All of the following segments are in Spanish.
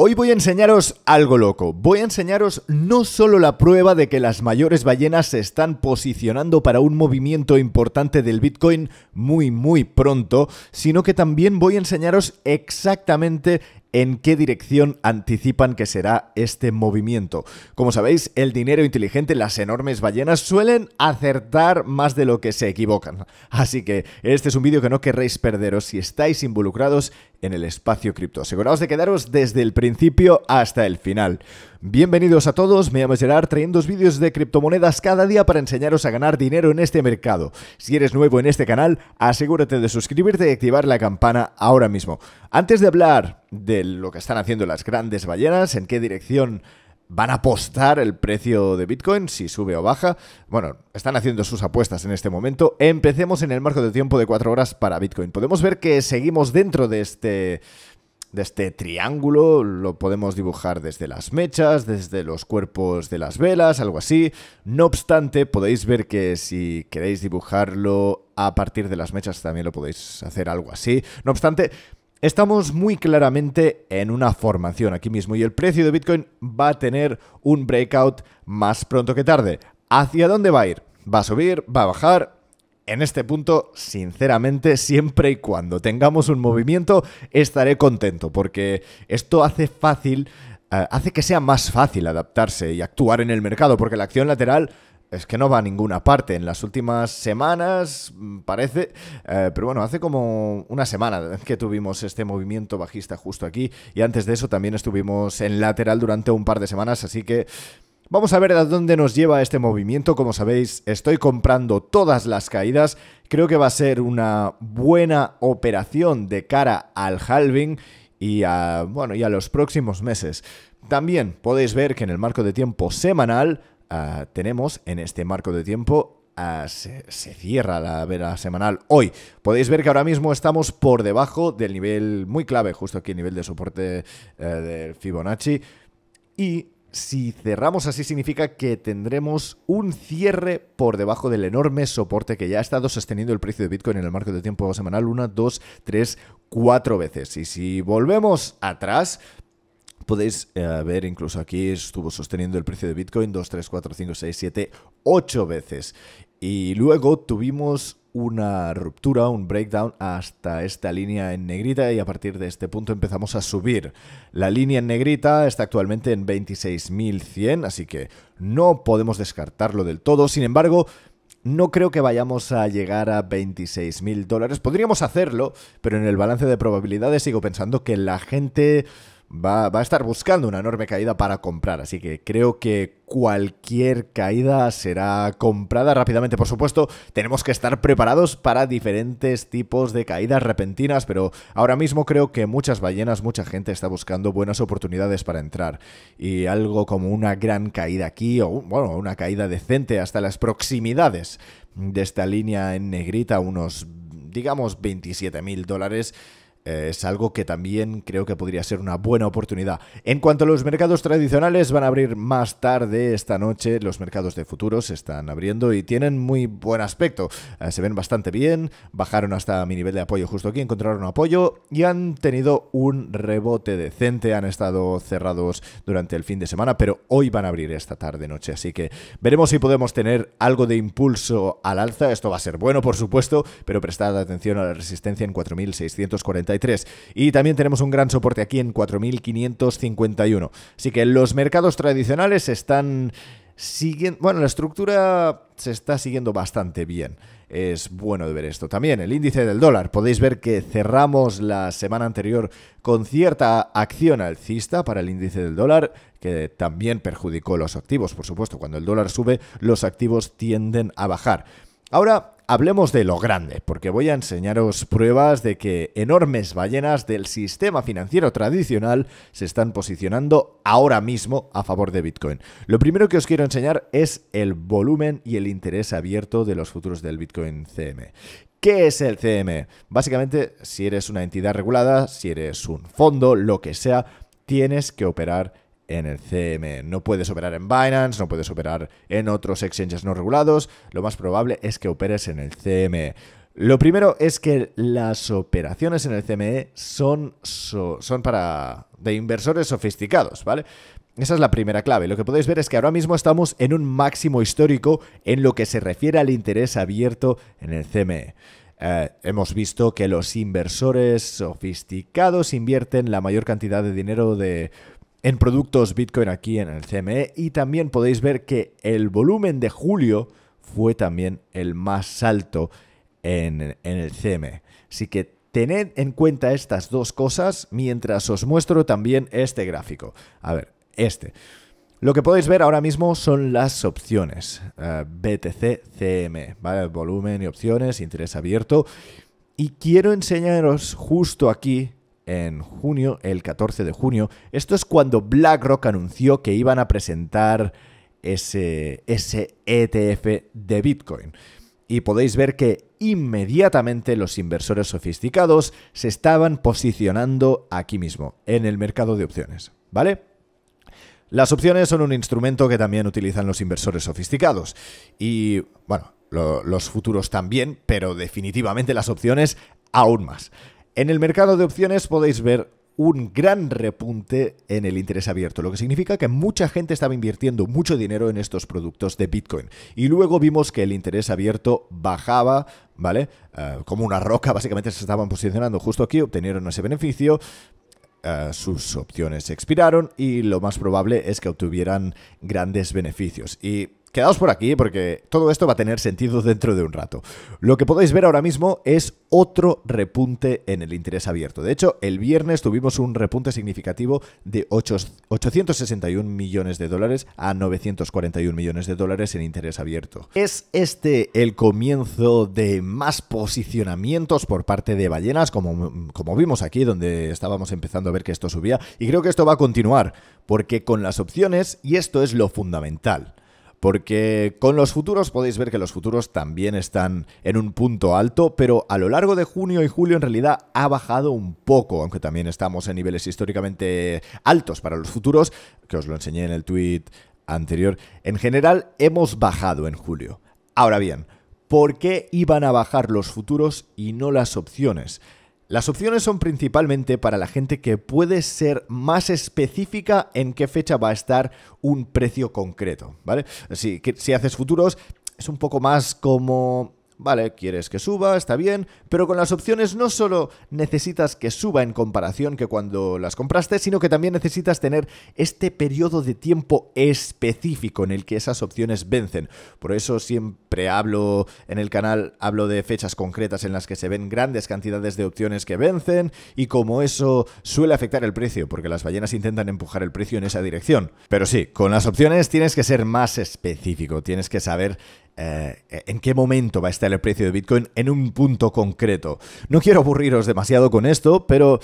Hoy voy a enseñaros algo loco. Voy a enseñaros no solo la prueba de que las mayores ballenas se están posicionando para un movimiento importante del Bitcoin muy muy pronto, sino que también voy a enseñaros exactamente en qué dirección anticipan que será este movimiento. Como sabéis, el dinero inteligente, las enormes ballenas suelen acertar más de lo que se equivocan. Así que este es un vídeo que no querréis perderos si estáis involucrados en el espacio cripto. Aseguraos de quedaros desde el principio hasta el final. Bienvenidos a todos, me llamo Gerard, trayendo vídeos de criptomonedas cada día para enseñaros a ganar dinero en este mercado. Si eres nuevo en este canal, asegúrate de suscribirte y activar la campana ahora mismo. Antes de hablar de lo que están haciendo las grandes ballenas, en qué dirección van a apostar el precio de Bitcoin, si sube o baja. Bueno, están haciendo sus apuestas en este momento. Empecemos en el marco de tiempo de 4 horas para Bitcoin. Podemos ver que seguimos dentro de este de este triángulo lo podemos dibujar desde las mechas, desde los cuerpos de las velas, algo así. No obstante, podéis ver que si queréis dibujarlo a partir de las mechas también lo podéis hacer algo así. No obstante, Estamos muy claramente en una formación aquí mismo y el precio de Bitcoin va a tener un breakout más pronto que tarde. ¿Hacia dónde va a ir? ¿Va a subir? ¿Va a bajar? En este punto, sinceramente, siempre y cuando tengamos un movimiento, estaré contento porque esto hace fácil, eh, hace que sea más fácil adaptarse y actuar en el mercado porque la acción lateral es que no va a ninguna parte. En las últimas semanas, mm, parece, eh, pero bueno, hace como una semana que tuvimos este movimiento bajista justo aquí y antes de eso también estuvimos en lateral durante un par de semanas, así que... Vamos a ver a dónde nos lleva este movimiento. Como sabéis, estoy comprando todas las caídas. Creo que va a ser una buena operación de cara al halving y a, bueno, y a los próximos meses. También podéis ver que en el marco de tiempo semanal Ah, tenemos en este marco de tiempo ah, se, cierra la vela semanal hoy. Podéis ver que ahora mismo estamos por debajo del nivel muy clave, justo aquí el nivel de soporte eh, de Fibonacci. Y si cerramos así significa que tendremos un cierre por debajo del enorme soporte que ya ha estado sosteniendo el precio de Bitcoin en el marco de tiempo semanal. Una, dos, tres, cuatro veces. Y si volvemos atrás, podéis eh, ver, incluso aquí estuvo sosteniendo el precio de Bitcoin 2, 3, 4, 5, 6, 7, 8 veces. Y luego tuvimos una ruptura, un breakdown hasta esta línea en negrita y a partir de este punto empezamos a subir. La línea en negrita está actualmente en 26.100, así que no podemos descartarlo del todo. Sin embargo, no creo que vayamos a llegar a 26.000 dólares. Podríamos hacerlo, pero en el balance de probabilidades sigo pensando que la gente va, a estar buscando una enorme caída para comprar, así que creo que cualquier caída será comprada rápidamente. Por supuesto, tenemos que estar preparados para diferentes tipos de caídas repentinas, pero ahora mismo creo que muchas ballenas, mucha gente está buscando buenas oportunidades para entrar. Y algo como una gran caída aquí, o bueno, una caída decente hasta las proximidades de esta línea en negrita, unos digamos 27 mil dólares eh, es algo que también creo que podría ser una buena oportunidad. En cuanto a los mercados tradicionales, van a abrir más tarde esta noche. Los mercados de futuros se están abriendo y tienen muy buen aspecto. Eh, se ven bastante bien, bajaron hasta mi nivel de apoyo justo aquí, encontraron apoyo y han tenido un rebote decente. Han estado cerrados durante el fin de semana, pero hoy van a abrir esta tarde-noche. Así que veremos si podemos tener algo de impulso al alza. Esto va a ser bueno, por supuesto, pero prestad atención a la resistencia en 4640 y también tenemos un gran soporte aquí en 4.551. Así que los mercados tradicionales están siguiendo... Bueno, la estructura se está siguiendo bastante bien. Es bueno de ver esto. También el índice del dólar. Podéis ver que cerramos la semana anterior con cierta acción alcista para el índice del dólar, que también perjudicó los activos, por supuesto. Cuando el dólar sube, los activos tienden a bajar. Ahora Hablemos de lo grande, porque voy a enseñaros pruebas de que enormes ballenas del sistema financiero tradicional se están posicionando ahora mismo a favor de Bitcoin. Lo primero que os quiero enseñar es el volumen y el interés abierto de los futuros del Bitcoin CM. ¿Qué es el CM? Básicamente, si eres una entidad regulada, si eres un fondo, lo que sea, tienes que operar en el CME. No puedes operar en Binance, no puedes operar en otros exchanges no regulados. Lo más probable es que operes en el CME. Lo primero es que las operaciones en el CME son, son para de inversores sofisticados, ¿vale? Esa es la primera clave. Lo que podéis ver es que ahora mismo estamos en un máximo histórico en lo que se refiere al interés abierto en el CME. Eh, hemos visto que los inversores sofisticados invierten la mayor cantidad de dinero de en productos Bitcoin aquí en el CME y también podéis ver que el volumen de julio fue también el más alto en, el CME. Así que tened en cuenta estas dos cosas mientras os muestro también este gráfico. A ver, este. Lo que podéis ver ahora mismo son las opciones. Eh, BTC CME, Volumen y opciones, interés abierto. Y quiero enseñaros justo aquí en junio, el 14 de junio. Esto es cuando BlackRock anunció que iban a presentar ese, ETF e de Bitcoin. Y podéis ver que inmediatamente los inversores sofisticados se estaban posicionando aquí mismo, en el mercado de opciones. ¿Vale? Las opciones son un instrumento que también utilizan los inversores sofisticados. Y bueno, los futuros también, pero definitivamente las opciones aún más. En el mercado de opciones podéis ver un gran repunte en el interés abierto, lo que significa que mucha gente estaba invirtiendo mucho dinero en estos productos de Bitcoin. Y luego vimos que el interés abierto bajaba, ¿vale? Eh, como una roca, básicamente se estaban posicionando justo aquí, obtenieron ese beneficio, eh, sus opciones expiraron y lo más probable es que obtuvieran grandes beneficios. Y Quedaos por aquí porque todo esto va a tener sentido dentro de un rato. Lo que podéis ver ahora mismo es otro repunte en el interés abierto. De hecho, el viernes tuvimos un repunte significativo de 861 millones de dólares a 941 millones de dólares en interés abierto. ¿Es este el comienzo de más posicionamientos por parte de ballenas, como, como vimos aquí, donde estábamos empezando a ver que esto subía? Y creo que esto va a continuar, porque con las opciones, y esto es lo fundamental porque con los futuros podéis ver que los futuros también están en un punto alto, pero a lo largo de junio y julio en realidad ha bajado un poco, aunque también estamos en niveles históricamente altos para los futuros, que os lo enseñé en el tweet anterior. En general hemos bajado en julio. Ahora bien, ¿por qué iban a bajar los futuros y no las opciones? Las opciones son principalmente para la gente que puede ser más específica en qué fecha va a estar un precio concreto, ¿vale? Si, si haces futuros, es un poco más como Vale, quieres que suba, está bien, pero con las opciones no solo necesitas que suba en comparación que cuando las compraste, sino que también necesitas tener este periodo de tiempo específico en el que esas opciones vencen. Por eso siempre hablo en el canal, hablo de fechas concretas en las que se ven grandes cantidades de opciones que vencen y como eso suele afectar el precio, porque las ballenas intentan empujar el precio en esa dirección. Pero sí, con las opciones tienes que ser más específico, tienes que saber eh, eh, en qué momento va a estar el precio de Bitcoin en un punto concreto. No quiero aburriros demasiado con esto, pero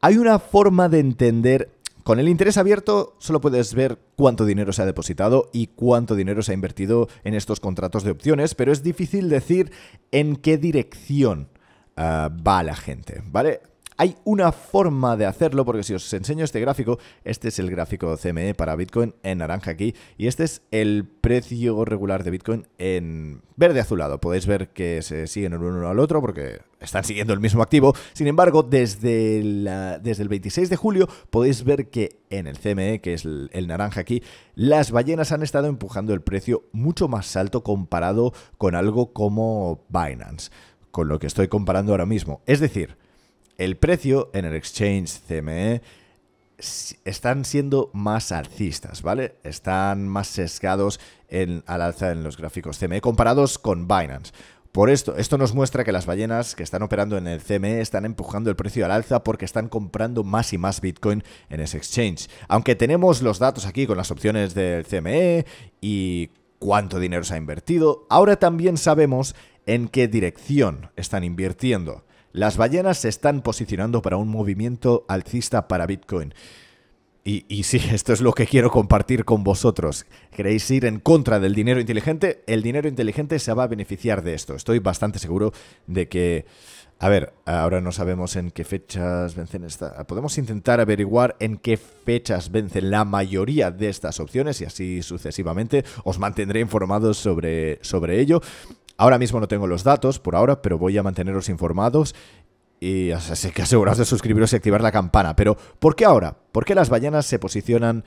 hay una forma de entender con el interés abierto solo puedes ver cuánto dinero se ha depositado y cuánto dinero se ha invertido en estos contratos de opciones, pero es difícil decir en qué dirección ah, va la gente, ¿vale? Hay una forma de hacerlo, porque si os enseño este gráfico, este es el gráfico CME para Bitcoin en naranja aquí, y este es el precio regular de Bitcoin en verde azulado. Podéis ver que se siguen el uno al otro porque están siguiendo el mismo activo. Sin embargo, desde, el 26 de julio podéis ver que en el CME, que es el, naranja aquí, las ballenas han estado empujando el precio mucho más alto comparado con algo como Binance, con lo que estoy comparando ahora mismo. Es decir, el precio en el exchange CME están siendo más alcistas, ¿vale? Están más sesgados en, al alza en los gráficos CME comparados con Binance. Por esto, esto nos muestra que las ballenas que están operando en el CME están empujando el precio al alza porque están comprando más y más Bitcoin en ese exchange. Aunque tenemos los datos aquí con las opciones del CME y cuánto dinero se ha invertido, ahora también sabemos en qué dirección están invirtiendo. Las ballenas se están posicionando para un movimiento alcista para Bitcoin. Y, si sí, esto es lo que quiero compartir con vosotros. ¿Queréis ir en contra del dinero inteligente? El dinero inteligente se va a beneficiar de esto. Estoy bastante seguro de que... A ver, ahora no sabemos en qué fechas vencen esta... Podemos intentar averiguar en qué fechas vencen la mayoría de estas opciones y así sucesivamente. Os mantendré informados sobre, sobre ello. Ahora mismo no tengo los datos por ahora, pero voy a manteneros informados y así que de suscribiros y activar la campana. Pero, ¿por qué ahora? ¿Por qué las ballenas se posicionan...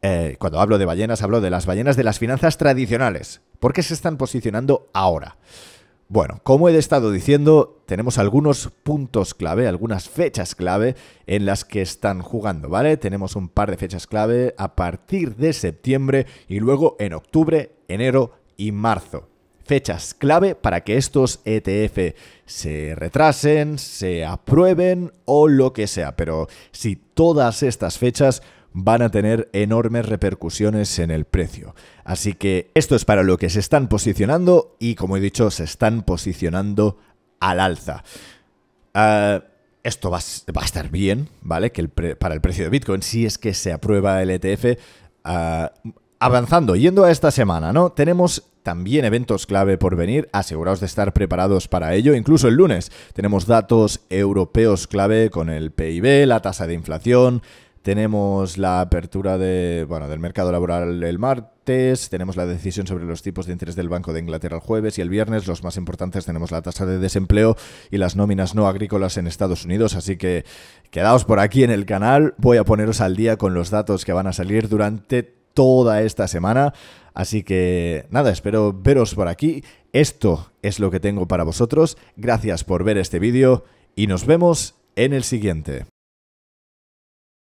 Eh, cuando hablo de ballenas, hablo de las ballenas de las finanzas tradicionales. ¿Por qué se están posicionando ahora? Bueno, como he estado diciendo, tenemos algunos puntos clave, algunas fechas clave en las que están jugando, ¿vale? Tenemos un par de fechas clave a partir de septiembre y luego en octubre, enero y marzo fechas clave para que estos ETF se retrasen, se aprueben o lo que sea. Pero si todas estas fechas van a tener enormes repercusiones en el precio. Así que esto es para lo que se están posicionando y como he dicho, se están posicionando al alza. Ah, esto va, a estar bien, ¿vale? Que para el precio de Bitcoin, si es que se aprueba el ETF, ah, avanzando, yendo a esta semana, ¿no? Tenemos también eventos clave por venir, aseguraos de estar preparados para ello. Incluso el lunes tenemos datos europeos clave con el PIB, la tasa de inflación, tenemos la apertura de, bueno, del mercado laboral el martes, tenemos la decisión sobre los tipos de interés del Banco de Inglaterra el jueves y el viernes, los más importantes, tenemos la tasa de desempleo y las nóminas no agrícolas en Estados Unidos. Así que quedaos por aquí en el canal, voy a poneros al día con los datos que van a salir durante toda esta semana. Así que nada, espero veros por aquí. Esto es lo que tengo para vosotros. Gracias por ver este vídeo y nos vemos en el siguiente.